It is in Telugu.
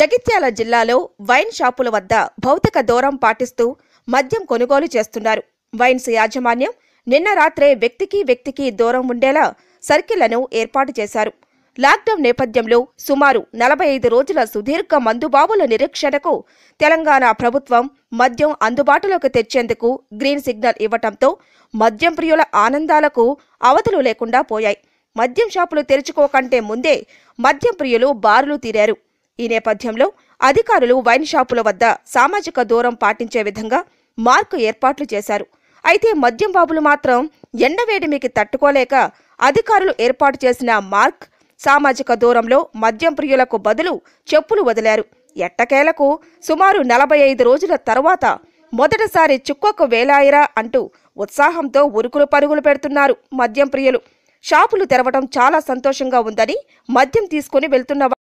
జగిత్యాల జిల్లాలో వైన్ షాపుల వద్ద భౌతిక దూరం పాటిస్తూ మద్యం కొనుగోలు చేస్తున్నారు వైన్స్ యాజమాన్యం నిన్న రాత్రే వ్యక్తికి వ్యక్తికి దూరం ఉండేలా సర్కిళ్లను ఏర్పాటు చేశారు లాక్డౌన్ నేపథ్యంలో సుమారు నలభై ఐదు రోజుల సుదీర్ఘ మందుబాబుల నిరీక్షణకు తెలంగాణ ప్రభుత్వం మద్యం అందుబాటులోకి తెచ్చేందుకు గ్రీన్ సిగ్నల్ ఇవ్వటంతో మద్యం ప్రియుల ఆనందాలకు అవతలు లేకుండా పోయాయి మద్యం షాపులు తెరుచుకోకంటే ముందే మద్యం ప్రియులు బారులు తీరారు ఈ నేపథ్యంలో అధికారులు వైన్ షాపుల వద్ద సామాజిక దూరం పాటించే విధంగా మార్కు ఏర్పాట్లు చేశారు అయితే మద్యం బాబులు మాత్రం ఎండవేడిమికి తట్టుకోలేక అధికారులు ఏర్పాటు చేసిన మార్క్ సామాజిక దూరంలో మద్యం ప్రియులకు బదులు చెప్పులు వదిలారు ఎట్టకేలకు సుమారు నలభై ఐదు రోజుల తర్వాత మొదటిసారి చుక్కకు వేలాయిరా అంటూ ఉత్సాహంతో ఉరుకులు పరుగులు పెడుతున్నారు మద్యం ప్రియులు షాపులు తెరవడం చాలా సంతోషంగా ఉందని మద్యం తీసుకుని వెళ్తున్న